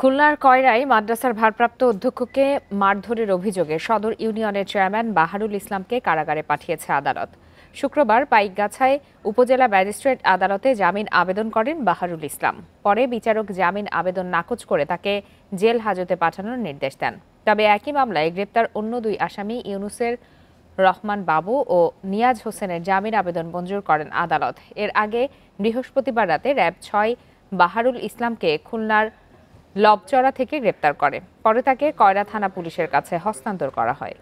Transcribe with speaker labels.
Speaker 1: খুলনার কয়রায় মাদ্রাসার ভারপ্রাপ্ত অধ্যক্ষকে মারধরের অভিযোগে সদর ইউনিয়নের চেয়ারম্যান বাহারুল ইসলামকে কারাগারে পাঠিয়েছে আদালত শুক্রবার পাইকগাছায় উপজেলা ম্যাজিস্ট্রেট আদালতে জামিন আবেদন করেন বাহারুল ইসলাম পরে বিচারক জামিন আবেদন নাকচ করে তাকে জেল হাজতে পাঠানোর নির্দেশ দেন তবে একই মামলায় গ্রেপ্তার অন্য দুই আসামি ইউনুসের রহমান বাবু ও নিয়াজ হোসেনের জামিন আবেদন মঞ্জুর করেন আদালত এর আগে বৃহস্পতিবার রাতে র্যাব ছয় বাহারুল ইসলামকে খুলনার লবচড়া থেকে গ্রেপ্তার করে পরে তাকে কয়রা থানা পুলিশের কাছে হস্তান্তর করা হয়